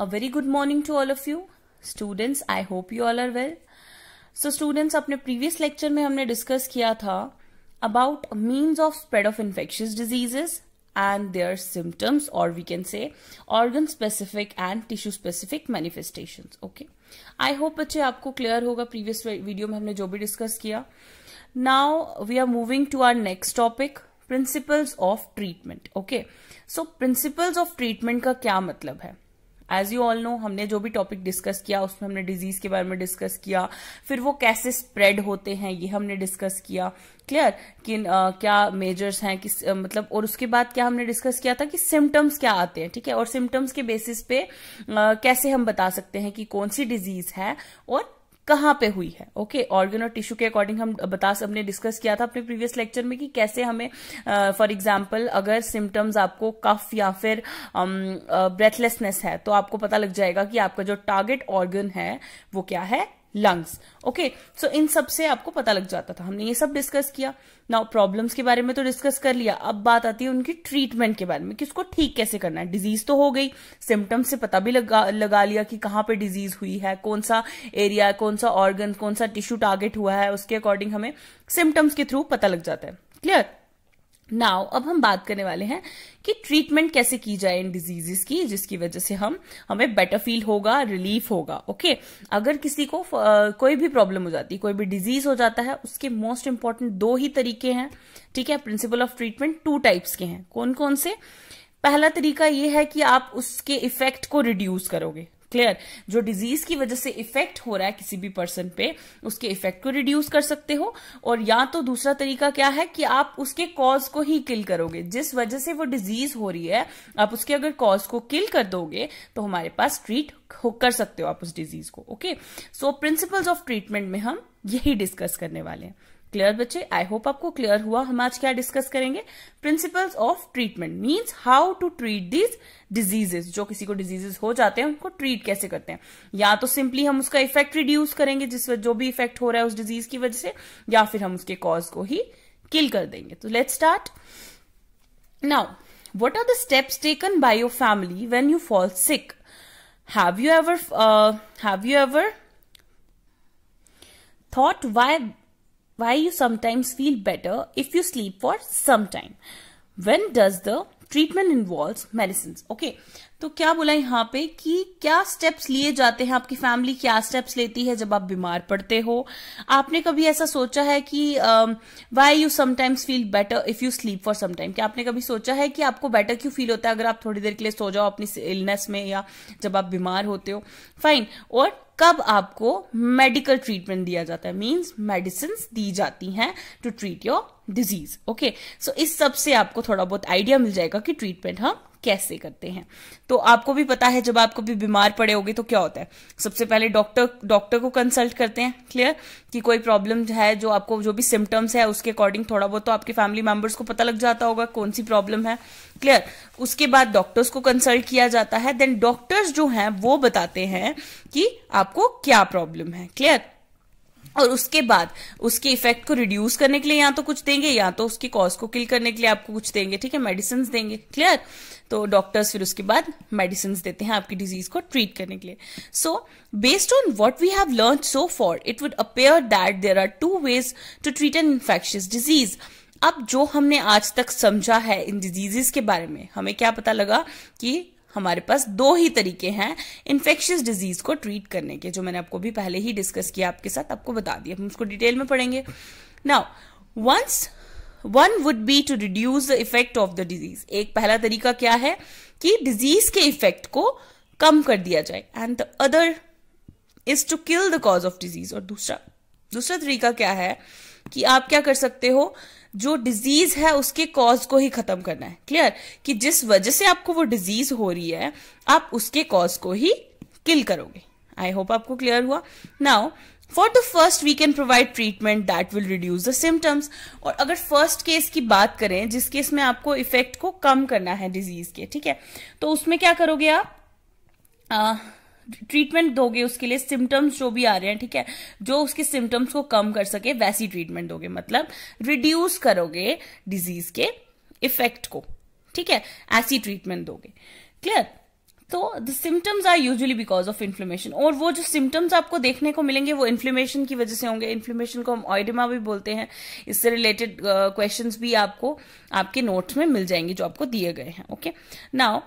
A very good morning to all of you. Students, I hope you all are well. So students, अपने previous lecture में हमने discuss किया था about means of spread of infectious diseases and their symptoms or we can say organ specific and tissue specific manifestations. Okay. I hope बच्चे आपको clear होगा previous video में हमने जो भी discuss किया. Now we are moving to our next topic principles of treatment. Okay. So principles of treatment का क्या मतलब है? एज यू ऑल नो हमने जो भी टॉपिक डिस्कस किया उसमें हमने डिजीज के बारे में डिस्कस किया फिर वो कैसे स्प्रेड होते हैं ये हमने डिस्कस किया क्लियर कि uh, क्या मेजर्स हैं किस uh, मतलब और उसके बाद क्या हमने डिस्कस किया था कि सिम्टम्स क्या आते हैं ठीक है और सिम्टम्स के बेसिस पे uh, कैसे हम बता सकते हैं कि कौन सी डिजीज है और कहां पे हुई है ओके ऑर्गन और टिश्यू के अकॉर्डिंग हम बता सबने डिस्कस किया था अपने प्रीवियस लेक्चर में कि कैसे हमें फॉर uh, एग्जाम्पल अगर सिम्टम्स आपको कफ या फिर ब्रेथलेसनेस um, uh, है तो आपको पता लग जाएगा कि आपका जो टारगेट ऑर्गन है वो क्या है लंग्स ओके सो इन सब से आपको पता लग जाता था हमने ये सब डिस्कस किया नाउ प्रॉब्लम्स के बारे में तो डिस्कस कर लिया अब बात आती है उनकी ट्रीटमेंट के बारे में कि उसको ठीक कैसे करना है डिजीज तो हो गई सिम्टम्स से पता भी लगा लगा लिया कि कहाँ पे डिजीज हुई है कौन सा एरिया कौन सा ऑर्गन कौन सा टिश्यू टारगेट हुआ है उसके अकॉर्डिंग हमें सिम्टम्स के थ्रू पता लग जाता है क्लियर नाउ अब हम बात करने वाले हैं कि ट्रीटमेंट कैसे की जाए इन डिजीजेस की जिसकी वजह से हम हमें बेटर फील होगा रिलीफ होगा ओके अगर किसी को आ, कोई भी प्रॉब्लम हो जाती है कोई भी डिजीज हो जाता है उसके मोस्ट इंपॉर्टेंट दो ही तरीके हैं ठीक है principle of treatment two types के हैं कौन कौन से पहला तरीका यह है कि आप उसके इफेक्ट को रिड्यूस करोगे क्लियर जो डिजीज की वजह से इफेक्ट हो रहा है किसी भी पर्सन पे उसके इफेक्ट को रिड्यूस कर सकते हो और या तो दूसरा तरीका क्या है कि आप उसके कॉज को ही किल करोगे जिस वजह से वो डिजीज हो रही है आप उसके अगर कॉज को किल कर दोगे तो हमारे पास ट्रीट कर सकते हो आप उस डिजीज को okay so principles of treatment में हम यही डिस्कस करने वाले हैं क्लियर बच्चे आई होप आपको क्लियर हुआ हम आज क्या डिस्कस करेंगे principles of treatment means how to treat these diseases जो किसी को डिजीजेस हो जाते हैं उनको ट्रीट कैसे करते हैं या तो सिंपली हम उसका इफेक्ट रिड्यूस करेंगे जिस जो भी इफेक्ट हो रहा है उस डिजीज की वजह से या फिर हम उसके कॉज को ही किल कर देंगे तो let start now what are the steps taken by your family when you fall sick have you ever have you ever thought why why you sometimes feel better if you sleep for some time. When does the treatment involve medicine okay तो क्या बोला यहाँ पे कि क्या steps लिए जाते हैं आपकी फैमिली क्या स्टेप्स लेती है जब आप बीमार पड़ते हो आपने कभी ऐसा सोचा है कि why you sometimes feel better if you sleep for some time क्या आपने कभी सोचा है कि आपको बेटर क्यों फील होता है अगर आप थोड़ी देर के लिए सो जाओ अपनी इलनेस में या जब आप बीमार होते हो फाइन और कब आपको मेडिकल ट्रीटमेंट दिया जाता है मीन्स मेडिसिन दी जाती हैं to treat your disease okay so इस सब से आपको थोड़ा बहुत आइडिया मिल जाएगा कि ट्रीटमेंट हम कैसे करते हैं तो आपको भी पता है जब आप कभी बीमार पड़े होगे तो क्या होता है सबसे पहले डॉक्टर डॉक्टर को कंसल्ट करते हैं क्लियर कि कोई प्रॉब्लम है जो आपको जो भी सिम्टम्स है उसके अकॉर्डिंग थोड़ा बहुत तो आपके फैमिली मेंबर्स को पता लग जाता होगा कौन सी प्रॉब्लम है क्लियर उसके बाद डॉक्टर्स को कंसल्ट किया जाता है देन डॉक्टर्स जो हैं वो बताते हैं कि आपको क्या प्रॉब्लम है क्लियर और उसके बाद उसके इफेक्ट को रिड्यूस करने के लिए या तो कुछ देंगे या तो उसकी कॉज को किल करने के लिए आपको कुछ देंगे ठीक है मेडिसिन देंगे क्लियर तो डॉक्टर्स फिर उसके बाद मेडिसिन देते हैं आपकी डिजीज को ट्रीट करने के लिए so based on what we have learn so far it would appear that there are two ways to treat an infectious disease अब जो हमने आज तक समझा है इन डिजीजेस के बारे में हमें क्या पता लगा कि हमारे पास दो ही तरीके हैं इन्फेक्शियस डिजीज को ट्रीट करने के जो मैंने आपको भी पहले ही डिस्कस किया आपके साथ आपको बता दिया हम उसको डिटेल में पढ़ेंगे now once one would be to reduce the effect of the disease एक पहला तरीका क्या है कि डिजीज के इफेक्ट को कम कर दिया जाए and the other is to kill the cause of disease और दूसरा दूसरा तरीका क्या है कि आप क्या कर सकते हो जो डिजीज है उसके कॉज को ही खत्म करना है क्लियर कि जिस वजह से आपको वो डिजीज हो रही है आप उसके कॉज को ही किल करोगे आई होप आपको क्लियर हुआ now for the first we can provide treatment that will reduce the symptoms और अगर फर्स्ट केस की बात करें जिस केस में आपको इफेक्ट को कम करना है डिजीज के ठीक है तो उसमें क्या करोगे आप ट्रीटमेंट दोगे उसके लिए सिम्टम्स जो भी आ रहे हैं ठीक है जो उसके सिम्टम्स को कम कर सके वैसी ट्रीटमेंट दोगे मतलब रिड्यूस करोगे डिजीज के इफेक्ट को ठीक है ऐसी ट्रीटमेंट दोगे क्लियर तो the symptoms are usually because of inflammation और वो जो सिम्टम्स आपको देखने को मिलेंगे वो इन्फ्लेमेशन की वजह से होंगे इन्फ्लेमेशन को हम ऑयडिमा भी बोलते हैं इससे रिलेटेड क्वेश्चन uh, भी आपको आपके नोट्स में मिल जाएंगे जो आपको दिए गए हैं okay now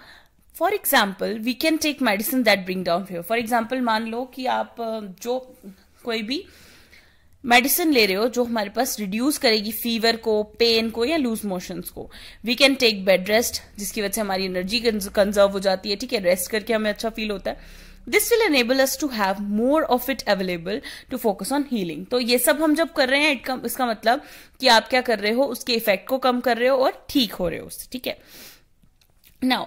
for example we can take medicine that bring down fever for example मान लो कि आप जो कोई भी मेडिसिन ले रहे हो जो हमारे पास रिड्यूस करेगी फीवर को पेन को या लूज मोशंस को we can take bed rest जिसकी वजह से हमारी एनर्जी कंजर्व हो जाती है ठीक है रेस्ट करके हमें अच्छा फील होता है this will enable us to have more of it available to focus on healing तो ये सब हम जब कर रहे हैं इसका मतलब कि आप क्या कर रहे हो उसके इफेक्ट को कम कर रहे हो और ठीक हो रहे हो उससे ठीक है now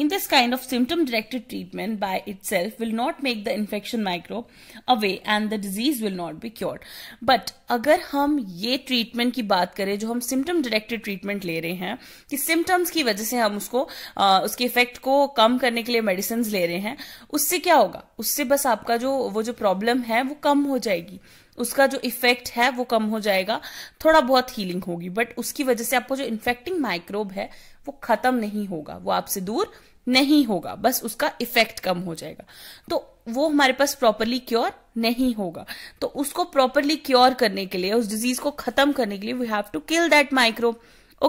In this kind of symptom directed treatment by itself will not make the infection microbe away and the disease will not be cured. But अगर हम ये ट्रीटमेंट की बात करें जो हम सिम्टम डायरेक्टेड ट्रीटमेंट ले रहे हैं कि सिम्टम्स की वजह से हम उसको आ, उसके इफेक्ट को कम करने के लिए मेडिसिन ले रहे हैं उससे क्या होगा उससे बस आपका जो वो जो प्रॉब्लम है वो कम हो जाएगी उसका जो इफेक्ट है वो कम हो जाएगा थोड़ा बहुत हीलिंग होगी बट उसकी वजह से आपको जो इन्फेक्टिंग माइक्रोब है वो खत्म नहीं होगा वो आपसे दूर नहीं होगा बस उसका इफेक्ट कम हो जाएगा तो वो हमारे पास प्रॉपरली क्योर नहीं होगा तो उसको प्रॉपरली क्योर करने के लिए उस डिजीज को खत्म करने के लिए we have to kill that microbe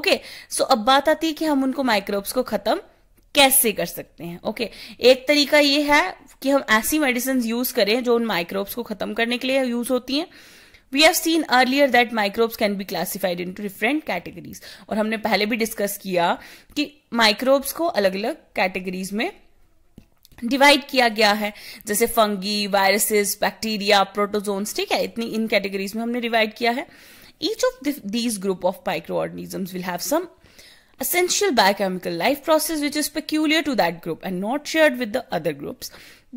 okay so अब बात आती है कि हम उनको माइक्रोब्स को खत्म कैसे कर सकते हैं ओके okay. एक तरीका ये है कि हम ऐसी मेडिसिन यूज करें जो उन माइक्रोब्स को खत्म करने के लिए यूज होती हैं we have seen earlier that microbes can be classified into different categories और हमने पहले भी डिस्कस किया कि माइक्रोब्स को अलग अलग कैटेगरीज में डिवाइड किया गया है जैसे फंगी वायरसेस बैक्टीरिया प्रोटोजोन्स ठीक है इतनी इन कैटेगरीज में हमने डिवाइड किया है each of these group of microorganism will have some essential biochemical life process which is peculiar to that group and not share with the other groups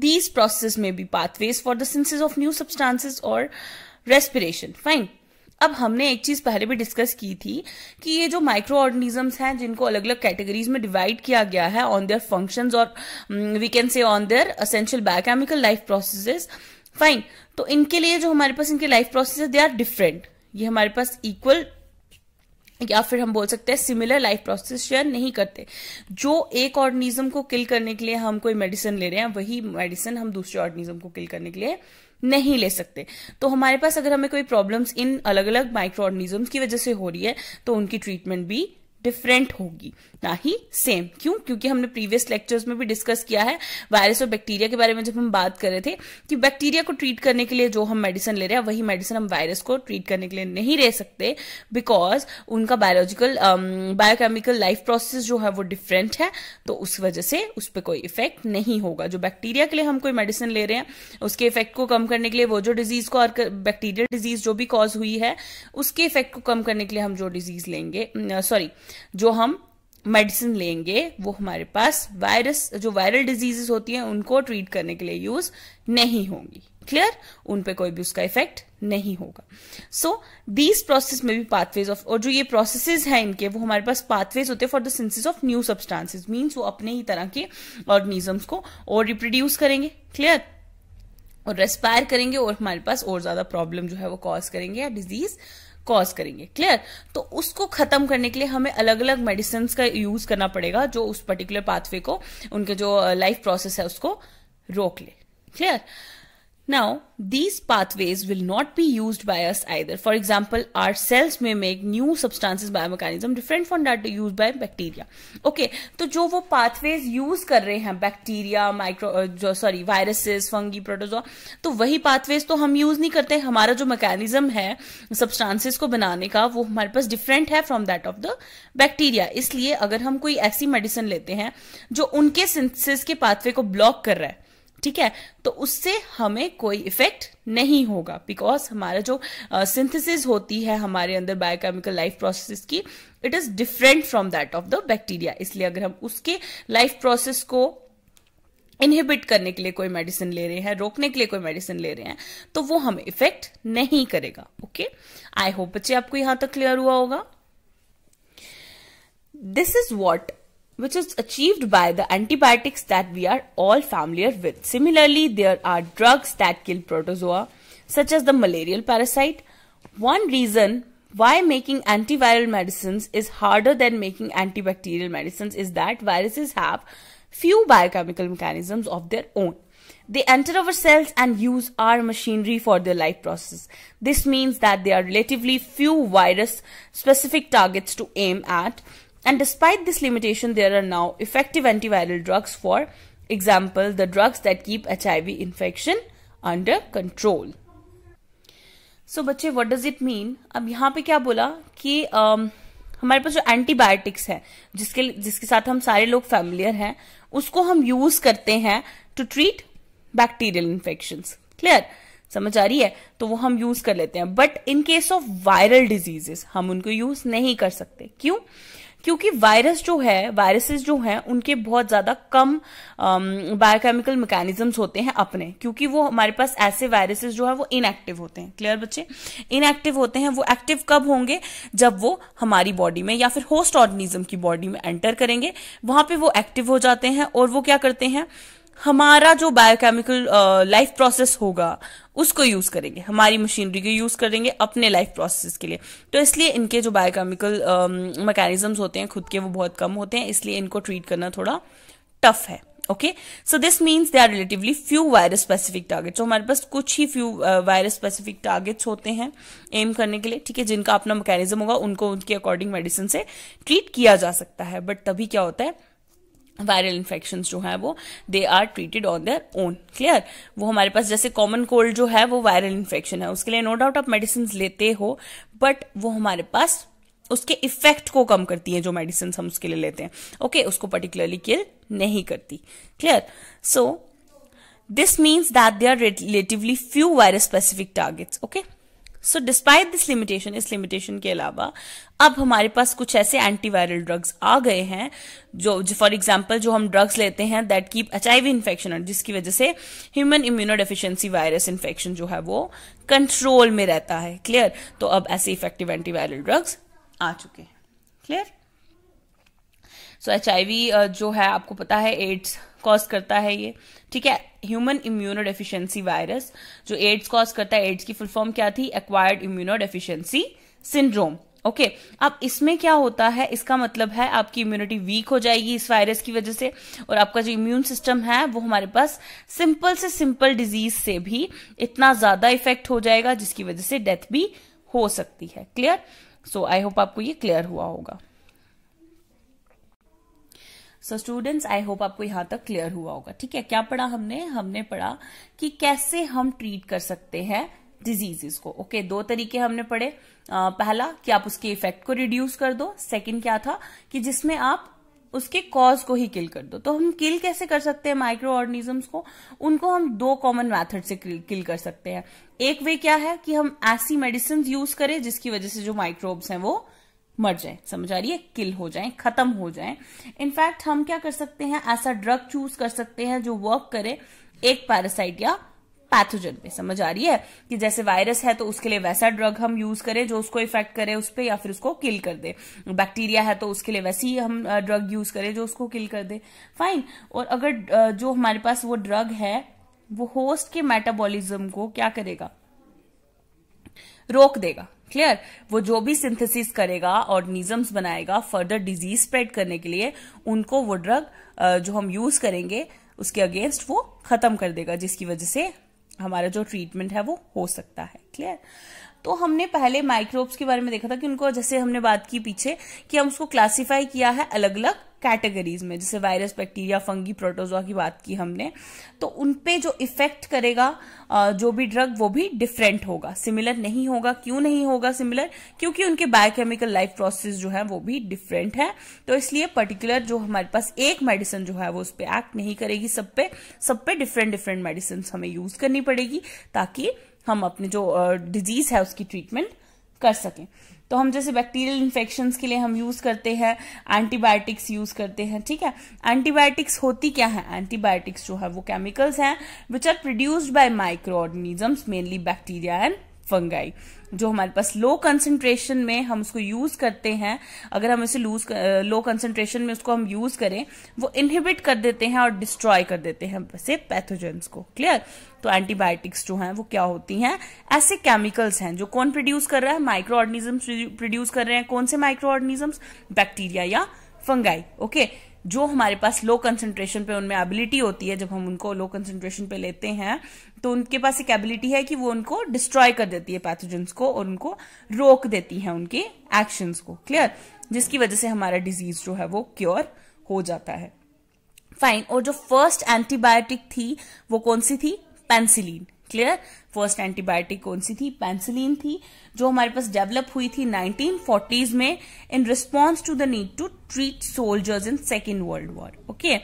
these process may be pathways for the synthesis of new substances और respiration fine अब हमने एक चीज पहले भी discuss की थी कि ये जो माइक्रो ऑर्गेनिजम्स हैं जिनको अलग अलग कैटेगरीज में डिवाइड किया गया है ऑन देयर फंक्शंस और we can say on their essential biochemical life processes fine तो इनके लिए जो हमारे पास इनके life process they are different ये हमारे पास इक्वल या फिर हम बोल सकते हैं सिमिलर लाइफ प्रोसेस शेयर नहीं करते जो एक ऑर्गेनिज्म को किल करने के लिए हम कोई मेडिसिन ले रहे हैं वही मेडिसिन हम दूसरे ऑर्गेनिज्म को किल करने के लिए नहीं ले सकते तो हमारे पास अगर हमें कोई प्रॉब्लम्स इन अलग अलग माइक्रो ऑर्गेनिजम्स की वजह से हो रही है तो उनकी ट्रीटमेंट भी डिफरेंट होगी ना ही सेम क्यों क्योंकि हमने प्रीवियस लेक्चर्स में भी डिस्कस किया है वायरस और बैक्टीरिया के बारे में जब हम बात कर रहे थे कि बैक्टीरिया को ट्रीट करने के लिए जो हम मेडिसिन ले रहे हैं वही मेडिसिन हम वायरस को ट्रीट करने के लिए नहीं ले सकते बिकॉज उनका बायोलॉजिकल बायोकेमिकल लाइफ प्रोसेस जो है वो डिफरेंट है तो उस वजह से उस पर कोई इफेक्ट नहीं होगा जो बैक्टीरिया के लिए हम कोई मेडिसिन ले रहे हैं उसके इफेक्ट को कम करने के लिए वो जो डिजीज को और बैक्टीरियल डिजीज जो भी कॉज हुई है उसके इफेक्ट को कम करने के लिए हम जो डिजीज लेंगे सॉरी uh, जो हम मेडिसिन लेंगे वो हमारे पास वायरस जो वायरल डिजीजेस होती हैं उनको ट्रीट करने के लिए यूज नहीं होंगी क्लियर उन पे कोई भी उसका इफेक्ट नहीं होगा सो दीज प्रोसेस में भी पाथवेज ऑफ और जो ये प्रोसेसेस हैं इनके वो हमारे पास पाथवेज होते हैं for the synthesis of new substances means वो अपने ही तरह के ऑर्गेनिजम्स को और रिप्रोड्यूस करेंगे क्लियर और रेस्पायर करेंगे और हमारे पास और ज्यादा प्रॉब्लम जो है वो कॉज करेंगे या डिजीज कॉज करेंगे क्लियर तो उसको खत्म करने के लिए हमें अलग अलग मेडिसिन का यूज करना पड़ेगा जो उस पर्टिकुलर पाथवे को उनके जो लाइफ प्रोसेस है उसको रोक ले clear Now, these pathways will not be used by us either. For example, our cells may make new substances by mechanism different from that used by bacteria. Okay, तो जो वो pathways use कर रहे हैं bacteria, micro, जो sorry, viruses, fungi, protozoa, तो वही pathways तो हम use नहीं करते हमारा जो mechanism है substances को बनाने का वो हमारे पास different है from that of the bacteria. इसलिए अगर हम कोई ऐसी medicine लेते हैं जो उनके synthesis के pathway को block कर रहा है ठीक है तो उससे हमें कोई इफेक्ट नहीं होगा बिकॉज हमारा जो सिंथेसिस uh, होती है हमारे अंदर बायोकेमिकल लाइफ प्रोसेसेस की it is different from that of the bacteria इसलिए अगर हम उसके लाइफ प्रोसेस को इनहिबिट करने के लिए कोई मेडिसिन ले रहे हैं रोकने के लिए कोई मेडिसिन ले रहे हैं तो वो हमें इफेक्ट नहीं करेगा ओके आई होप बच्चे आपको यहां तक क्लियर हुआ होगा this is what which is achieved by the antibiotics that we are all familiar with. Similarly, there are drugs that kill protozoa, such as the malarial parasite. One reason why making antiviral medicines is harder than making antibacterial medicines is that viruses have few biochemical mechanisms of their own. They enter our cells and use our machinery for their life process. This means that there are relatively few virus specific targets to aim at And despite this limitation, there are now effective antiviral drugs. For example, the drugs that keep HIV infection under control. So so, बच्चे what does it mean अब यहाँ पे क्या बोला कि um, हमारे पास जो antibiotics है जिसके जिसके साथ हम सारे लोग फैमिलियर हैं उसको हम यूज करते हैं to treat bacterial infection clear समझ आ रही है तो वो हम यूज कर लेते हैं but in case of viral diseases हम उनको यूज नहीं कर सकते क्यों क्योंकि वायरस जो है वायरसेस जो हैं उनके बहुत ज्यादा कम बायोकेमिकल um, मैकेनिज्म्स होते हैं अपने क्योंकि वो हमारे पास ऐसे वायरसेस जो है वो इनएक्टिव होते हैं क्लियर बच्चे इनएक्टिव होते हैं वो एक्टिव कब होंगे जब वो हमारी बॉडी में या फिर होस्ट ऑर्गेनिज्म की बॉडी में एंटर करेंगे वहां पे वो एक्टिव हो जाते हैं और वो क्या करते हैं हमारा जो बायोकेमिकल लाइफ प्रोसेस होगा उसको यूज करेंगे हमारी मशीनरी को यूज करेंगे अपने लाइफ प्रोसेस के लिए तो इसलिए इनके जो बायोकेमिकल मैकेनिज्म होते हैं खुद के वो बहुत कम होते हैं इसलिए इनको ट्रीट करना थोड़ा टफ है okay so this means they are relatively few virus specific targets तो हमारे पास कुछ ही फ्यू वायरस स्पेसिफिक टारगेट्स होते हैं एम करने के लिए ठीक है जिनका अपना मैकेनिज्म होगा उनको उनके अकॉर्डिंग मेडिसिन से ट्रीट किया जा सकता है बट तभी क्या होता है वायरल इन्फेक्शन जो है वो they are treated on their own clear वो हमारे पास जैसे कॉमन कोल्ड जो है वो वायरल इन्फेक्शन है उसके लिए नो डाउट आप मेडिसिन लेते हो बट वो हमारे पास उसके इफेक्ट को कम करती है जो मेडिसिन हम उसके लिए लेते हैं ओके okay, उसको पर्टिकुलरली किल नहीं करती clear so this means that they are relatively few virus specific targets okay so despite this limitation इस लिमिटेशन के अलावा अब हमारे पास कुछ ऐसे एंटीवायरल ड्रग्स आ गए हैं जो फॉर एग्जाम्पल जो हम ड्रग्स लेते हैं दैट कीप एच इन्फेक्शन जिसकी वजह से ह्यूमन इम्यूनो वायरस इन्फेक्शन जो है वो कंट्रोल में रहता है क्लियर तो अब ऐसे इफेक्टिव एंटीवायरल ड्रग्स आ चुके हैं क्लियर सो एच जो है आपको पता है एड्स कॉज करता है ये ठीक है ह्यूमन इम्यूनो डेफिशिएंसी वायरस जो एड्स कॉज करता है एड्स की फुल फॉर्म क्या थी acquired immunodeficiency syndrome okay अब इसमें क्या होता है इसका मतलब है आपकी इम्यूनिटी वीक हो जाएगी इस वायरस की वजह से और आपका जो इम्यून सिस्टम है वो हमारे पास सिंपल से सिंपल डिजीज से भी इतना ज्यादा इफेक्ट हो जाएगा जिसकी वजह से डेथ भी हो सकती है क्लियर सो आई होप आपको ये क्लियर हुआ होगा सो स्टूडेंट्स आई होप आपको यहां तक क्लियर हुआ होगा ठीक है क्या पढ़ा हमने हमने पढ़ा कि कैसे हम ट्रीट कर सकते हैं डिजीजेस को ओके okay, दो तरीके हमने पढ़े आ, पहला कि आप उसके इफेक्ट को रिड्यूस कर दो सेकंड क्या था कि जिसमें आप उसके कॉज को ही किल कर दो तो हम किल कैसे कर सकते हैं माइक्रो ऑर्गेनिजम्स को उनको हम दो कॉमन मेथड से किल कर सकते हैं एक वे क्या है कि हम ऐसी मेडिसिन यूज करें जिसकी वजह से जो माइक्रोब्स हैं वो मर जाए समझ आ रही है किल हो जाए खत्म हो जाए इनफैक्ट हम क्या कर सकते हैं ऐसा ड्रग चूज कर सकते हैं जो वर्क करे एक पैरासाइट या पैथोजन पे समझ आ रही है कि जैसे वायरस है तो उसके लिए वैसा ड्रग हम यूज करें जो उसको इफेक्ट करे उस पर या फिर उसको किल कर दे बैक्टीरिया है तो उसके लिए वैसी हम ड्रग यूज करें जो उसको किल कर दे फाइन और अगर जो हमारे पास वो ड्रग है वो होस्ट के मेटाबॉलिज्म को क्या करेगा रोक देगा क्लियर वो जो भी सिंथेसिस करेगा और निजम्स बनाएगा फर्दर डिजीज स्प्रेड करने के लिए उनको वो ड्रग जो हम यूज करेंगे उसके अगेंस्ट वो खत्म कर देगा जिसकी वजह से हमारा जो ट्रीटमेंट है वो हो सकता है क्लियर तो हमने पहले माइक्रोब्स के बारे में देखा था कि उनको जैसे हमने बात की पीछे कि हम उसको क्लासिफाई किया है अलग अलग कैटेगरीज में जैसे वायरस बैक्टीरिया फंगी प्रोटोजोआ की बात की हमने तो उन पे जो इफेक्ट करेगा जो भी ड्रग वो भी डिफरेंट होगा सिमिलर नहीं होगा क्यों नहीं होगा सिमिलर क्योंकि उनके बायोकेमिकल लाइफ प्रोसेस जो है वो भी डिफरेंट है तो इसलिए पर्टिकुलर जो हमारे पास एक मेडिसिन जो है वो उस पर एक्ट नहीं करेगी सब पे सब पे डिफरेंट डिफरेंट मेडिसिन हमें यूज करनी पड़ेगी ताकि हम अपने जो डिजीज है उसकी ट्रीटमेंट कर सकें तो हम जैसे बैक्टीरियल इन्फेक्शन के लिए हम यूज़ करते हैं एंटीबायोटिक्स यूज़ करते हैं ठीक है एंटीबायोटिक्स होती क्या है एंटीबायोटिक्स जो है वो केमिकल्स हैं which are produced by microorganisms mainly bacteria and fungi जो हमारे पास लो कंसेंट्रेशन में हम उसको यूज करते हैं अगर हम इसे लूज लो कंसेंट्रेशन में उसको हम यूज करें वो इनहिबिट कर देते हैं और डिस्ट्रॉय कर देते हैं वैसे पैथोजेंस को क्लियर तो एंटीबायोटिक्स जो हैं वो क्या होती हैं ऐसे केमिकल्स हैं जो कौन प्रोड्यूस कर रहा है माइक्रो ऑर्गेनिजम्स प्रोड्यूस कर रहे हैं कौन से माइक्रो ऑर्गेनिजम्स बैक्टीरिया या फंगाई ओके okay? जो हमारे पास लो कंसंट्रेशन पे उनमें एबिलिटी होती है जब हम उनको लो कंसंट्रेशन पे लेते हैं तो उनके पास एक एबिलिटी है कि वो उनको डिस्ट्रॉय कर देती है पैथोजेंस को और उनको रोक देती है उनके एक्शंस को क्लियर जिसकी वजह से हमारा डिजीज जो है वो क्योर हो जाता है फाइन और जो फर्स्ट एंटीबायोटिक थी वो कौन सी थी पेंसिलीन क्लियर फर्स्ट एंटीबायोटिक कौन सी थी पेंसिलिन थी जो हमारे पास डेवलप हुई थी 1940s में in response to the need to treat soldiers in second world war okay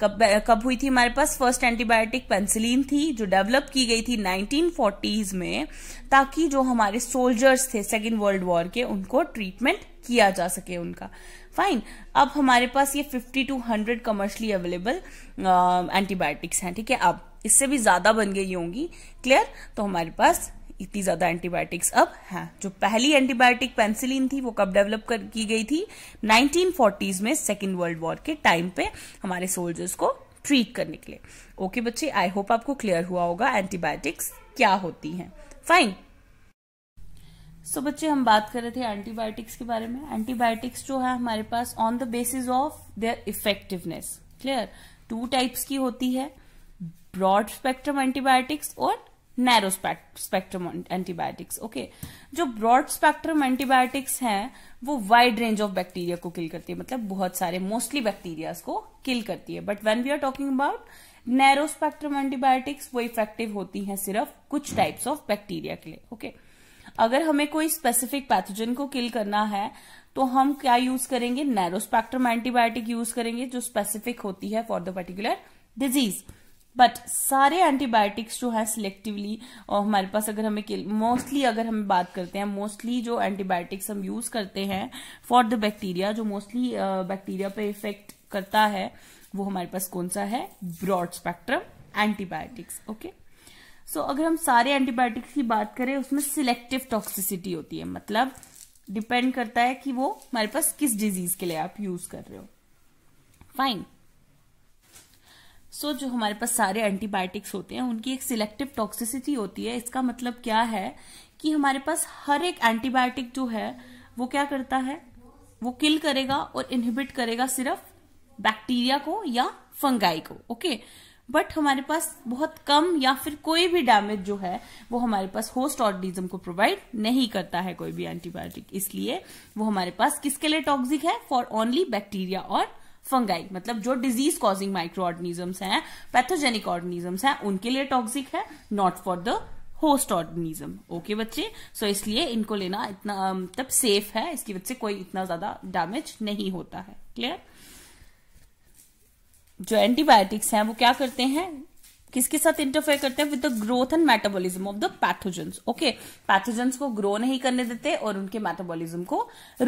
कब कब हुई थी हमारे पास फर्स्ट एंटीबायोटिक पेंसिलिन थी जो डेवलप की गई थी 1940s में ताकि जो हमारे सोल्जर्स थे सेकेंड वर्ल्ड वॉर के उनको ट्रीटमेंट किया जा सके उनका फाइन अब हमारे पास ये 50 टू 100 कमर्शली अवेलेबल एंटीबायोटिक्स हैं ठीक है अब इससे भी ज़्यादा बन गई होंगी क्लियर तो हमारे पास इतनी ज़्यादा एंटीबायोटिक्स अब हैं जो पहली एंटीबायोटिक पेंसिलिन थी वो कब डेवलप कर की गई थी 1940s में सेकेंड वर्ल्ड वॉर के टाइम पे हमारे सोल्जर्स को ट्रीट करने के लिए ओके बच्चे आई होप आपको क्लियर हुआ होगा एंटीबायोटिक्स क्या होती हैं फाइन सो so, बच्चे हम बात कर रहे थे एंटीबायोटिक्स के बारे में एंटीबायोटिक्स जो है हमारे पास on the basis of their effectiveness clear two types की होती है ब्रॉड स्पेक्ट्रम एंटीबायोटिक्स और नैरो स्पेक्ट्रम एंटीबायोटिक्स ओके जो ब्रॉड स्पेक्ट्रम एंटीबायोटिक्स हैं वो वाइड रेंज ऑफ बैक्टीरिया को किल करती है मतलब बहुत सारे मोस्टली बैक्टीरिया को किल करती है but when we are talking about narrow spectrum antibiotics वो इफेक्टिव होती हैं सिर्फ कुछ टाइप्स ऑफ बैक्टीरिया के लिए ओके okay? अगर हमें कोई स्पेसिफिक पैथोजन को किल करना है तो हम क्या यूज करेंगे नैरो स्पेक्ट्रम एंटीबायोटिक यूज करेंगे जो स्पेसिफिक होती है for the particular disease but सारे एंटीबायोटिक्स जो है सिलेक्टिवली और हमारे पास अगर हमें मोस्टली अगर हम बात करते हैं मोस्टली जो एंटीबायोटिक्स हम यूज करते हैं फॉर द बैक्टीरिया जो मोस्टली बैक्टीरिया पे इफेक्ट करता है वो हमारे पास कौन सा है broad spectrum antibiotics okay so अगर हम सारे एंटीबायोटिक्स की बात करें उसमें सिलेक्टिव टॉक्सिसिटी होती है मतलब डिपेंड करता है कि वो हमारे पास किस डिजीज के लिए आप यूज कर रहे हो फाइन सो so, जो हमारे पास सारे एंटीबायोटिक्स होते हैं उनकी एक सिलेक्टिव टॉक्सिसिटी होती है इसका मतलब क्या है कि हमारे पास हर एक एंटीबायोटिक जो है वो क्या करता है वो किल करेगा और इनहिबिट करेगा सिर्फ बैक्टीरिया को या फंगाई को ओके okay? बट हमारे पास बहुत कम या फिर कोई भी डैमेज जो है वो हमारे पास होस्ट ऑर्गेनिज्म को प्रोवाइड नहीं करता है कोई भी एंटीबायोटिक इसलिए वो हमारे पास किसके लिए टॉक्सिक है फॉर ओनली बैक्टीरिया और फंगाई मतलब जो डिजीज कॉजिंग माइक्रो ऑर्गेनिजम्स हैं पैथोजेनिक ऑर्गेनिजम्स हैं उनके लिए टॉक्सिक है not for the host organism okay बच्चे सो so, इसलिए इनको लेना इतना मतलब सेफ है इसकी वजह से कोई इतना ज्यादा डैमेज नहीं होता है क्लियर जो एंटीबायोटिक्स हैं वो क्या करते हैं किसके साथ इंटरफेयर करते हैं with the growth and metabolism of the pathogens okay pathogens को ग्रो नहीं करने देते और उनके मेटाबॉलिज्म को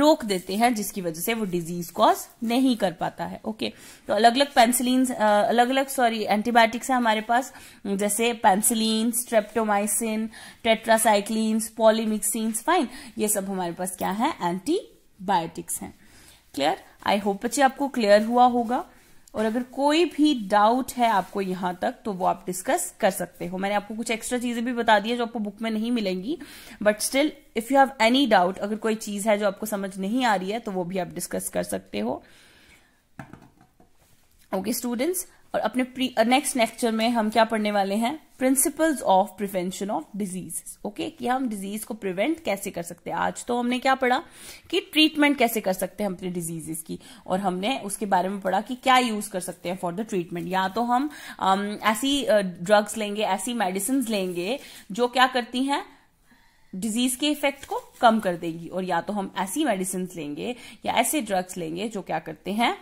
रोक देते हैं जिसकी वजह से वो डिजीज कॉज नहीं कर पाता है ओके okay. तो अलग अलग पेंसिलीन अलग अलग सॉरी एंटीबायोटिक्स है हमारे पास जैसे penicillin streptomycin tetracycline polymyxins fine ये सब हमारे पास क्या है एंटीबायोटिक्स हैं क्लियर आई होप बच्चे आपको क्लियर हुआ होगा और अगर कोई भी डाउट है आपको यहां तक तो वो आप डिस्कस कर सकते हो मैंने आपको कुछ एक्स्ट्रा चीजें भी बता दी है जो आपको बुक में नहीं मिलेंगी but still if you have any doubt अगर कोई चीज है जो आपको समझ नहीं आ रही है तो वो भी आप डिस्कस कर सकते हो ओके स्टूडेंट्स और अपने नेक्स्ट लेक्चर uh, में हम क्या पढ़ने वाले हैं principles of prevention of disease okay कि हम डिजीज को प्रिवेंट कैसे कर सकते हैं आज तो हमने क्या पढ़ा कि ट्रीटमेंट कैसे कर सकते हैं अपने डिजीजेस की और हमने उसके बारे में पढ़ा कि क्या यूज कर सकते हैं फॉर द ट्रीटमेंट या तो हम um, ऐसी ड्रग्स uh, लेंगे ऐसी मेडिसिन लेंगे जो क्या करती हैं डिजीज के इफेक्ट को कम कर देगी और या तो हम ऐसी मेडिसिन लेंगे या ऐसे ड्रग्स लेंगे जो क्या करते हैं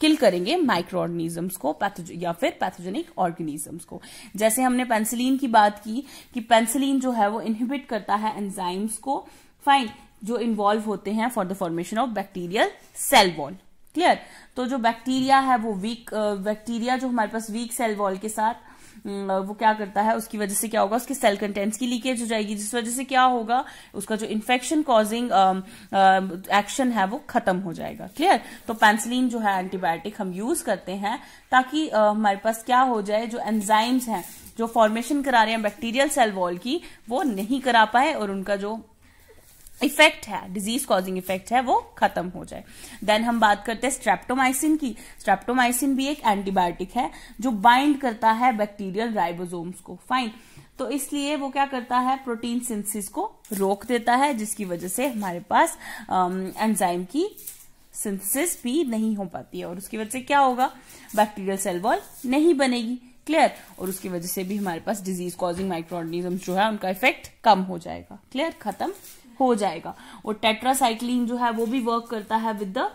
किल करेंगे माइक्रो ऑर्गेनिजम्स को या फिर पैथोजेनिक ऑर्गेनिजम्स को जैसे हमने पेंसिलीन की बात की कि पेंसिलीन जो है वो इनहिबिट करता है एंजाइम्स को फाइन जो इन्वॉल्व होते हैं for the formation of bacterial cell wall clear तो जो बैक्टीरिया है वो वीक बैक्टीरिया जो हमारे पास वीक सेल वॉल के साथ हम्म, वो क्या करता है उसकी वजह से क्या होगा उसके सेल कंटेंट्स की लीकेज हो जाएगी जिस वजह से क्या होगा उसका जो इन्फेक्शन कॉजिंग एक्शन है वो खत्म हो जाएगा क्लियर तो पेंसिलीन जो है एंटीबायोटिक हम यूज करते हैं ताकि uh, हमारे पास क्या हो जाए जो एंजाइम्स हैं जो फॉर्मेशन करा रहे हैं बैक्टीरियल सेल वॉल की वो नहीं करा पाए और उनका जो इफेक्ट है डिजीज कॉजिंग इफेक्ट है वो खत्म हो जाए देन हम बात करते हैं स्ट्रेप्टोमाइसिन की स्ट्रेप्टोमाइसिन भी एक एंटीबायोटिक है जो बाइंड करता है बैक्टीरियल राइबोसोम्स को फाइन तो इसलिए वो क्या करता है प्रोटीन सिंथेसिस को रोक देता है जिसकी वजह से हमारे पास एंजाइम um, की सिंथेसिस भी नहीं हो पाती है और उसकी वजह से क्या होगा बैक्टीरियल सेल वॉल नहीं बनेगी क्लियर और उसकी वजह से भी हमारे पास डिजीज कॉजिंग माइक्रो ऑर्गेनिज्म जो है उनका इफेक्ट कम हो जाएगा क्लियर खत्म हो जाएगा और टेट्रासाइक्लिन जो है वो भी वर्क करता है with the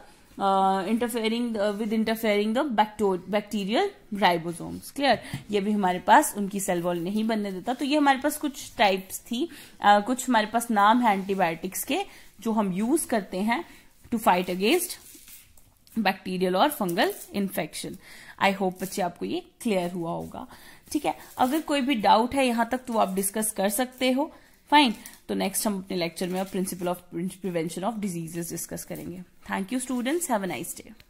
interfering with interfering the bacterial ribosomes clear ये भी हमारे पास उनकी सेल वॉल नहीं बनने देता तो ये हमारे पास कुछ टाइप्स थी uh, कुछ हमारे पास नाम है एंटीबायोटिक्स के जो हम यूज करते हैं टू फाइट अगेंस्ट बैक्टीरियल और फंगल इन्फेक्शन आई होप बच्चे आपको ये क्लियर हुआ होगा ठीक है अगर कोई भी डाउट है यहां तक तो आप डिस्कस कर सकते हो फाइन तो नेक्स्ट हम अपने लेक्चर में अब principle of prevention of diseases discuss करेंगे thank you students have a nice day